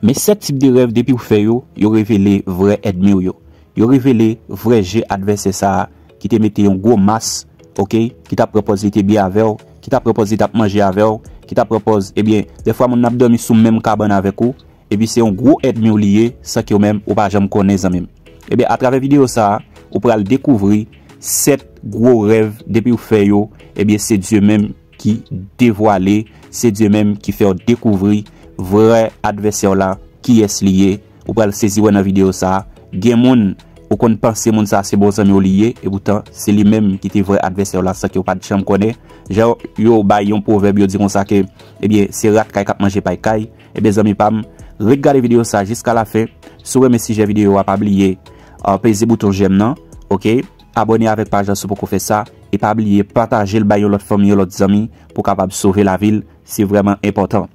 Me set tip de rev depi ou feyo, yo revele vre edmio yo. Yo revele vre je advese sa, ki te mete yon gwo mas, ok? Ki ta proposite bi a ver, ki ta proposite ap manje a ver, ki ta propos, ebyen, defwa moun abdomi sou mèm kaban avèk ou, ebyen, se yon gwo edmio liye, sa ki ou mèm, ou pa jèm konè zan mèm. Ebyen, atrave video sa, ou pral dekouvri, set gwo rev depi ou feyo, ebyen, se dje mèm ki devwale, se dje mèm ki fè ou dekouvri, Vre adveser la, ki es liye, ou pral sezi wè nan video sa, gen moun, ou kon pa se moun sa se bon zami ou liye, e boutan, se li menm ki te vre adveser la sa ki ou pad chanm konè. Jè yo, yo bay yon pouveb yo di kon sa ke, ebyè, se rat kaj kap manje pay kaj, ebyè zami pam, rigade video sa jiska la fe, sou reme si jè video a pabliye, euh, peze bouton jèm nan, ok, abonye avèk page la sou pou kou fe sa, e pabliye, pataje l bay yon lot fom yon lot zami, pou kapab souve la vil, se vreman epotan.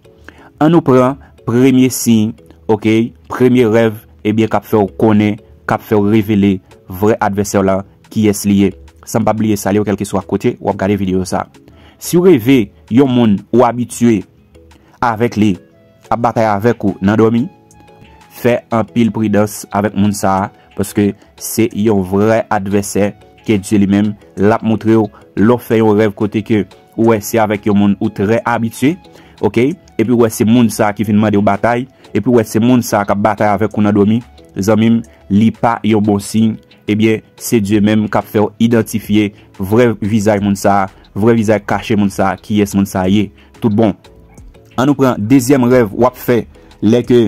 An nou pren premye sin, ok, premye rev, eh ebyen kap fe ou kone, kap fe ou revele vre adveser la ki es liye. San pa bliye sali ou kelke sou akote, wap gade video sa. Si ou reve yon moun ou abitue avek li, ap bataye avek ou nan domi, fe an pil pridos avek moun sa, paske se yon vre adveser ke dje li men, lap moutre ou lo fe yon rev kote ke ou ese avek yon moun ou tre abitue, E pi wè se moun sa ki finman di w batay, e pi wè se moun sa kap batay avè kou nan do mi, zan mim li pa yon bon sin, e bie se die mèm kap fèw identifiye vre vizay moun sa, vre vizay kache moun sa, ki yes moun sa ye. Tout bon, an nou pran, dezyem rev wap fè, lè ke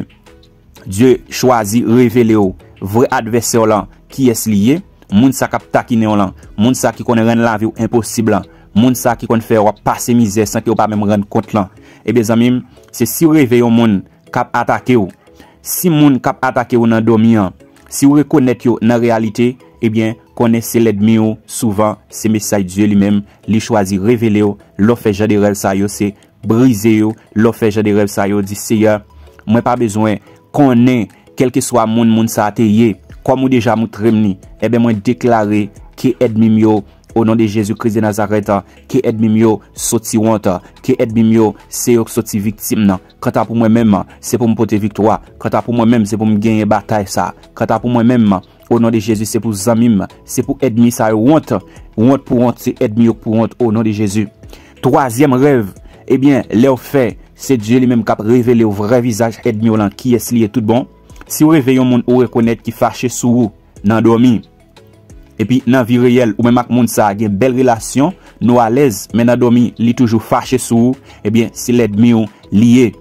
die chwazi revele ou, vre adwese ou lan, ki yes li ye, moun sa kap takine ou lan, moun sa ki konen ren lavi ou imposiblan, moun sa ki konen fèw wap pasemize san ki ou pa mèm ren kontlan. Ebe eh zanmim, se si ou reve eh eh yo moun kap atake yo, si moun kap atake yo nan do mi an, si ou rekonet yo nan realite, ebyen kone se led mi yo, souvan se mesay Diyo li men, li chwazi revele yo, lo fe jadirel sa yo, se brize yo, lo fe jadirel sa yo, di se ya, mwen pa bezwen kone, kelke swa moun moun sa ate ye, kwa moun deja moun tremni, ebe mwen deklare ki edmim yo, O nan de Jezu, kriz de Nazaret, ki edmim yo soti wanta, ki edmim yo se yo soti viktim nan. Kata pou mwen menman, se pou mpote viktwa, kata pou mwen menman, se pou mgenye batay sa. Kata pou mwen menman, o nan de Jezu, se pou zamim, se pou edmim sa yo wanta, wanta pou wanta, se edmim yo pou wanta, o nan de Jezu. Troasyem rev, ebyen, eh le ou fe, se Diyo li menman kap revele ou vre vizaj edmim yo lan, ki es liye tout bon. Si ou reveyon moun ou rekonet ki fache sou ou nan dormi. Epi nan vi reyel ou men mak moun sa gen bel relasyon, nou a lez, men nan domi li toujou fache sou, epi si led mi ou liye.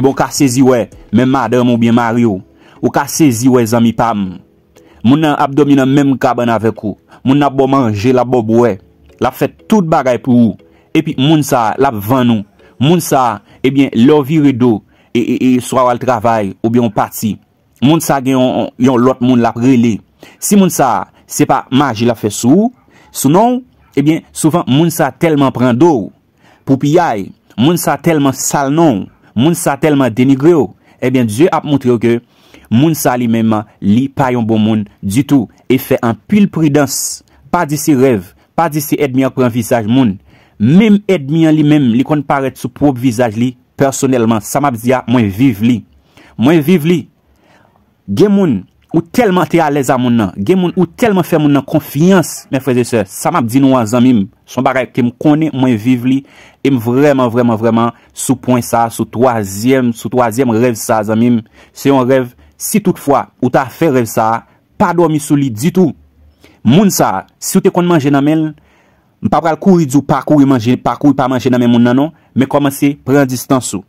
Ebon kasezi we, men madem ou bi Mario, ou kasezi we zami pam, moun nan ap domi nan men kaban avek ou, moun nan bo manje la bo bo we, la fet tout bagay pou ou, epi moun sa la van nou, moun sa, epi lò vi ridou, e e e swa wal travay, ou bi an pati. Moun sa gen yon lot moun la prele. Si moun sa, Se pa, ma, jil la fe sou. Sou nou, ebyen, souvan, moun sa telman pren dou. Poupi yay, moun sa telman sal nou. Moun sa telman denigre ou. Ebyen, Diyo ap moutre ou ke, moun sa li menman, li payon bon moun, di tou. E fe an pil pridans, pa di se rev, pa di se edmian pren visaj moun. Mem edmian li menm, li kon paret sou poub visaj li, personelman, sa mab zia, moun vive li. Moun vive li. Gen moun. Ou telman te aleza moun nan, gen moun ou telman fe moun nan konfiyans, men freze se, sa map di nou an zanmim, son barek ke m konen mwen viv li, em vreman vreman vreman sou poen sa, sou toazyem, sou toazyem rev sa zanmim, se yon rev, si toutfwa ou ta fe rev sa, pa do mi sou li ditou, moun sa, si ou te kon manje nan men, m pa pral kou yi djou, pa kou yi manje, pa kou yi pa manje nan men moun nanon, men komanse, pren distan sou.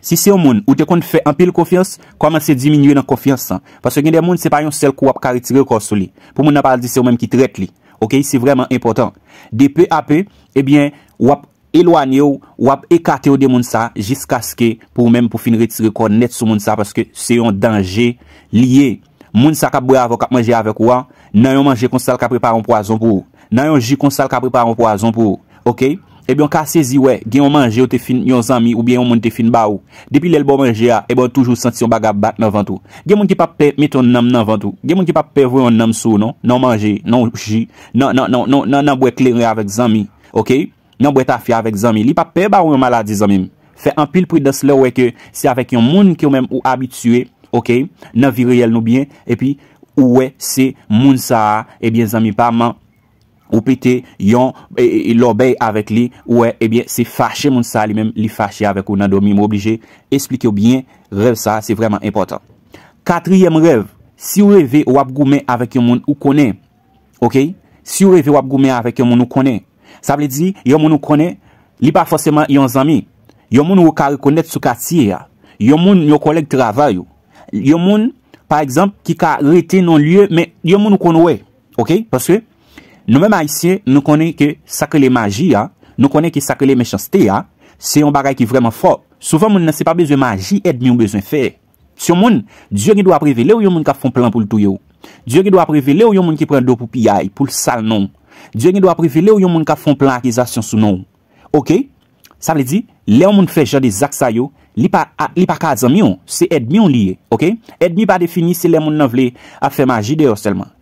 Si se yon moun ou te kon te fe ampil konfians, koman se diminye nan konfians sa. Paske gen de moun se pa yon sel kou wap karitire kon sou li. Pou moun nan paradi se yon moun ki tret li. Ok, se vreman important. De pe a pe, ebyen, eh wap elwany ou, wap ekate ou de moun sa, jiska se ke pou moun pou finritire kon net sou moun sa, paske se yon danje liye. Moun sa ka bouy avokat manje avok wan, nan yon manje konsal ka preparan poazon pou ou. Nan yon jikonsal ka preparan poazon pou ou. Ok? Ebyon eh ka sezi we, gen yon manje ou te fin yon zami ou byen yon moun te fin ba ou. Depi lèl bo manje a, ebyon eh toujou sensyon baga bat nan vantou. Gen moun ki pa pe meton nanm nan vantou. Gen moun ki pa pe vwe yon nanm sou non. Nan manje, nan ouji, nan nan nan nan nan nan mwen kleri avèk zami. Ok? Nan mwen ta fwe avèk zami. Li pa pe ba ou yon maladi zami. Fè an pil prides lè wè ke se avèk yon moun ki yon mèm ou abitue. Ok? Nan viriyel nou byen. E pi, wè se moun sa a, ebyen eh zami pa man. Ou pite, yon e, e, e, lo bey avèk li, ou e, eh ebyen, se fache moun sa li mèm, li fache avèk ou nan domi mou oblije. Esplike ou byen, rev sa, se vreman impotant. Katriyem rev, si ou revi wap goume avèk yon moun ou konè, ok? Si ou revi wap goume avèk yon moun ou konè, sa ple di, yon moun ou konè, li pa fòsèman yon zami. Yon moun ou ka rekonèt sou katsi ya, yon moun yon kolek travay ou. Yon moun, par ekzamp, ki ka rete non lye, men, yon moun ou konowè, ok? Pòske? Nou men ma isye, nou konen ke sakre le maji ya, nou konen ke sakre le mechansite ya, se yon bagay ki vreman fop. Souven moun nan se pa bezwen maji, edmi yon bezwen fe. Se yon moun, Diyo ki do apreve, le ou yon moun ka fon plan pou l'tou yo. Diyo ki do apreve, le ou yon moun ki pren do pou piyay, pou l'sal nom. Diyo ki do apreve, le ou yon moun ka fon plan akizasyon sou nom. Ok, sa mwen di, le ou moun fe jade zak sa yo, li pa kazan miyon, se edmi yon liye. Edmi pa defini se le moun nan vle a fe maji deyo selman.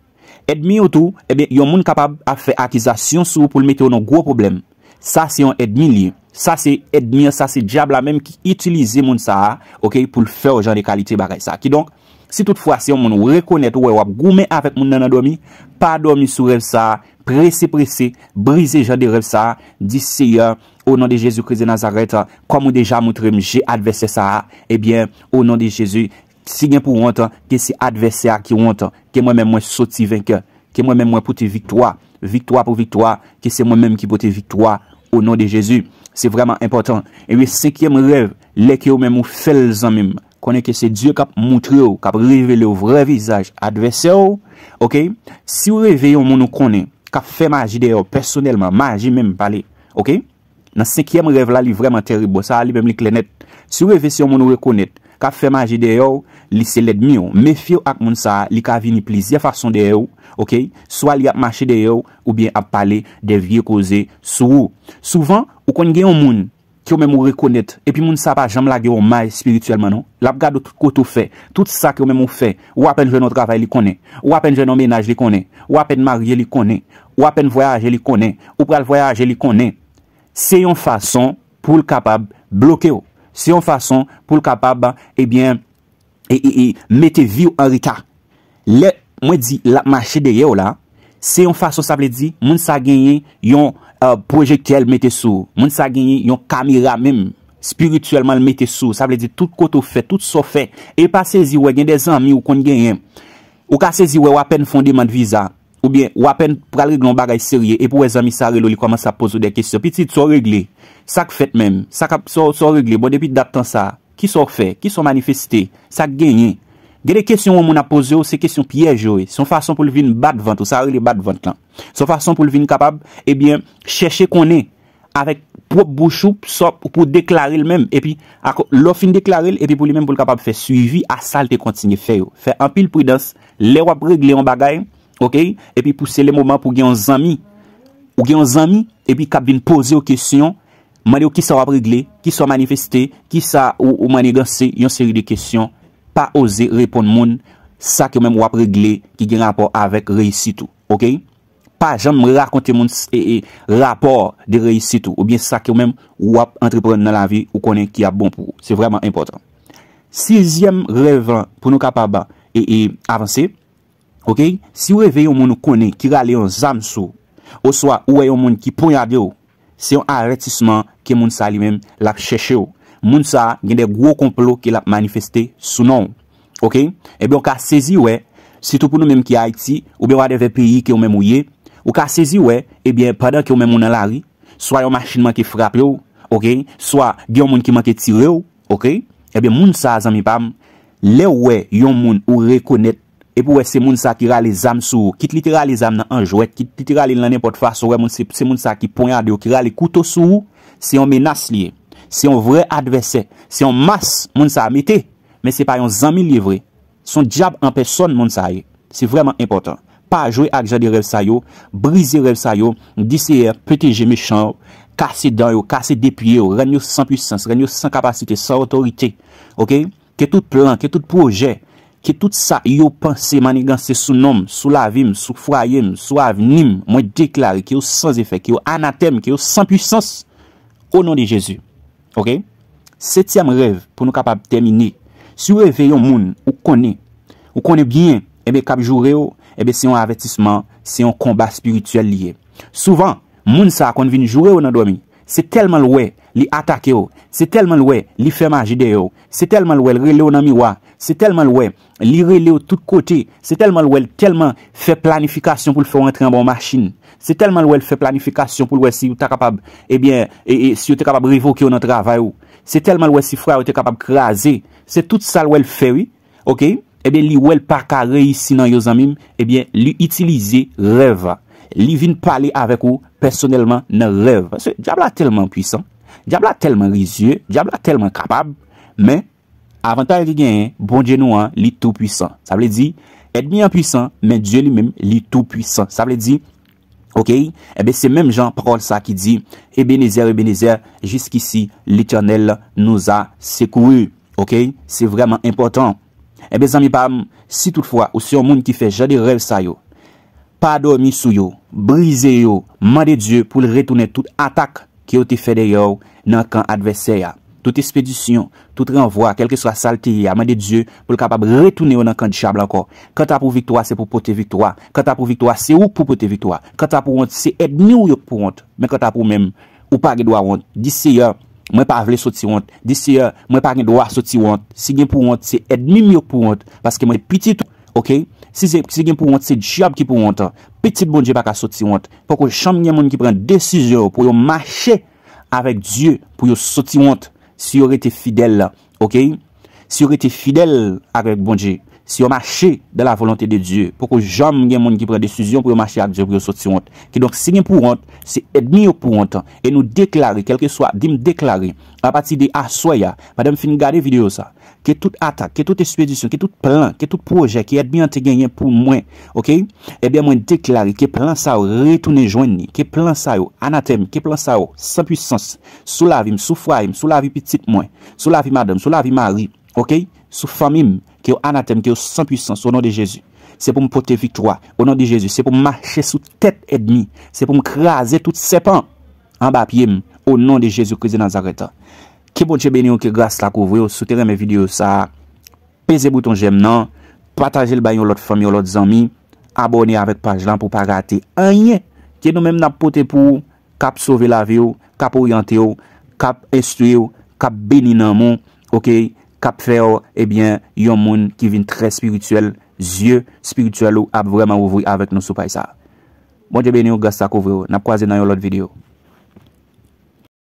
Edmi ou tou, eh yon moun kapab a fe akizasyon sou pou l mette ou nan gwo problem. Sa se yon edmi li. Sa se edmi, sa se diabla menm ki itilize moun sa a, ok, pou l fe ou jan de kalite bagay sa a. Ki donk, si tout fwa se yon moun ou rekonet ou wap goume avet moun nan adwami, pa adwami sou rev sa a, prese prese, brise jan de rev sa a, disi ya, ou nan eh de Jezu krize nazaret, kom ou deja moutrem, je advese sa a, ebyen, ou nan de Jezu, Si gen pou wantan, ke se adversea ki wantan. Ke mwen men mwen soti venke. Ke mwen men mwen pote victwa. Victwa pou victwa. Ke se mwen men mwen pote victwa. O nou de Jezu. Se vreman important. Ewe, sekye mwen rev, leke ou men mwen fel zan mwen. Kone ke se Diyo kap moutre ou. Kap revele ou vre visaj. Adverse ou. Ok? Si ou reveye ou moun nou kone. Kap fe maji de ou. Personelman. Maji men mwen pale. Ok? Nan sekye mwen rev la li vreman teribo. Sa li mwen li klenet. Si ou reveye ou moun nou rekonet. Ka fe maje de yo, li se ledmio. Mefyo ak moun sa, li ka vini plizye fason de yo, ok? Soa li ap mache de yo, ou bien ap pale devye koze sou. Souvan, ou kon gen yon moun ki yo men mou rekonet, epi moun sa pa jam la gen yon maye spirituelman, non? Lap gado koto fe, tout sa ki yo men mou fe, ou apen jen o travay li kone, ou apen jen o menaj li kone, ou apen marye li kone, ou apen voyaje li kone, ou pral voyaje li kone. Se yon fason pou l kapab bloke yo. Se yon fason pou l kapab, ebyen, eh e, eh, e, eh, e, mette vi ou an rita. Le, mwen di, la machè de ye ou la, se yon fason sa ble di, moun sa genye yon euh, projektyel mette sou, moun sa genye yon kamira mem, spirituelman mette sou, sa ble di, tout koto fè, tout so fè. E pa se zi wè gen de zan mi ou kon genye, ou ka se zi wè wapen fondement viza. Ou bien wapen pral regle an bagay serye E pou wè zami sa relo li koman sa pose ou de kesyon Pi ti sou regle Sak fèt mèm Sak ap sou regle Bon depi datan sa Ki sou fè Ki sou manifestè Sak genye De de kesyon ou moun apose ou se kesyon piyej ou Son fason pou l'vin bat vant ou sa rele bat vant lan Son fason pou l'vin kapab E bien chèche konè Awek pou bouchou Ou pou deklare l mèm E pi Lò fin deklare l E pi pou l mèm pou l kapab fè suivi Assalte kontinye fè yo Fè an pil pridans Lè wap regle an bagay Ok, epi pou se le mouman pou gen an zami, ou gen an zami, epi kap bin pose ou kesyon, mani ou ki sa wap regle, ki sa manifeste, ki sa ou mani gen se yon seri de kesyon, pa ose repon moun sa ke mwen wap regle ki gen rapor avek reisi tou, ok? Pa jan mwen rakonte moun se e rapor de reisi tou, ou bien sa ke mwen wap entrepren nan la vi ou konen ki a bon pou. Se vreman impotant. Sezyem revan pou nou kap aba e avanse, Si we ve yon moun konen ki gale yon zam sou, ou swa ouwe yon moun ki ponyade ou, se yon arretisman ke moun sa li men lak cheshe ou. Moun sa gen de gwo komplo ke lak manifeste sou nou. Ebyon ka sezi we, sitou pou nou men ki a iti, oube wade ve peyi ke yon men mou ye, ouka sezi we, ebyen padan ke yon men moun alari, swa yon masjin man ke frape ou, swa gen yon moun ki man ke tire ou, ebyen moun sa zam ipam, le ouwe yon moun ou rekonet E pou wè se moun sa ki ra le zam sou, ki te litera le zam nan anjouè, ki te litera le nan enpot fwa sou, wè moun se moun sa ki ponyade yo, ki ra le koutou sou, se yon menas liye, se yon vre adwese, se yon mas moun sa metè, men se pa yon zami livre, son diab anpeson moun sa ye, se vreman important. Pa jouè ak jade rev sa yo, brize rev sa yo, di se yon peteje mechan, kase den yo, kase depye yo, renyo san puissance, renyo san kapasite, san otorite, ok? Ke tout plan, ke tout proje, Ki tout sa yo panse manigan se sou nom, sou lavim, sou froyem, sou avnim, mwen deklar ki yo sans efek, ki yo anatem, ki yo sans puissance, o non de Jezu. Setyem rev pou nou kapap termine, si yo veyon moun, ou kone, ou kone bien, ebe eh kap jure yo, ebe eh se yon avetisman, se yon kombat spiritual liye. Souvan, moun sa akon vin jure yo nan domi. Se telman lwe li atake yo, se telman lwe li fèma jide yo, se telman lwe li rele yo nan miwa, se telman lwe li rele yo tout kote, se telman lwe telman fè planifikasyon pou lwè si yo te kapab revoke yo nan travay yo. Se telman lwe si fwa yo te kapab kreaze, se tout sa lwe lwè lwè fè wè, ebè li wè lpaka reissi nan yo zanmim, ebè li itilize revva. li vin pali avek ou personelman nan rev. Diabla telman pwisan, diabla telman rizye, diabla telman kapab, men avantan li gen, bon djenou an, li tou pwisan. Sa ble di, et mi an pwisan, men djenou men, li tou pwisan. Sa ble di, ok, ebe se menm jan pror sa ki di, ebe nezer, ebe nezer, jiski si, l'eternel nou za sekou. Ok, se vreman impotant. Ebe zami bam, si toutfwa, ou se yon moun ki fe jade rev sayo, Padomi sou yo, brise yo, man de Diyo pou l retoune tout atak ki yo te fede yo nan kan adverse ya. Tout espédition, tout renvoi, kelke sra salte ya, man de Diyo pou l kapab retoune yo nan kan di chable anko. Kanta pou viktoa, se pou pote viktoa. Kanta pou viktoa, se ou pou pote viktoa. Kanta pou want, se edmim yo pou want. Men kanta pou mèm, ou pa gen doa want. Disi yo, mwen pa vle soti want. Disi yo, mwen pa gen doa soti want. Si gen pou want, se edmim yo pou want. Paske mwen piti tou, ok? Si se gen pou wante, se diyab ki pou wante. Petit bonje baka soti wante. Poko chanm gen moun ki pren desisyon pou yo mache avèk Diyo pou yo soti wante. Si yo rete fidèl, ok? Si yo rete fidèl avèk bonje. si yo mache de la volonté de Dieu, pou kou jom gen moun ki pren desisyon pou yo mache ak Djebrio Sotiwant, ki donk si gen pouwant, se edmi yo pouwantan, e nou deklari, kelke swa, di m deklari, an pati de aswaya, madame fin gade video sa, ke tout atak, ke tout espédition, ke tout plan, ke tout proje, ki edmi an te genyen pou mwen, ok, e eh ben mwen deklari, ke plan sa ou retounen jwen ni, ke plan sa ou anatem, ke plan sa ou sanpuisans, sou la vi m, sou fra im, sou la vi petit mwen, sou la vi Ki yo anatem, ki yo sanpuisans, o bon non de Jezu. Se pou m pote vitroa, o non de Jezu. Se pou m mache sou tet edmi. Se pou m kraze tout sepan. An bapye m, o non de Jezu krize nan zaretan. Ki bonche beni ou ki gras la kouvre ou souteren me videyo sa. Peze bouton jem nan. Pataje l bayon l ot fami ou l ot zami. Abone avet paj lan pou pa gate. Anye, ki nou menm nan pote pou kap sove la vi ou, kap ou yante ou, kap estu ou, kap beni nan moun. Ok? Kap fè ou, ebyen, eh yon moun ki vin trè spirituel, zye spirituel ou ap vreman ouvri avèk nou sou pay sa. Mwenje bon bènyo, gas tak ouvri ou. Nap kwa zè nan yon lot videyo.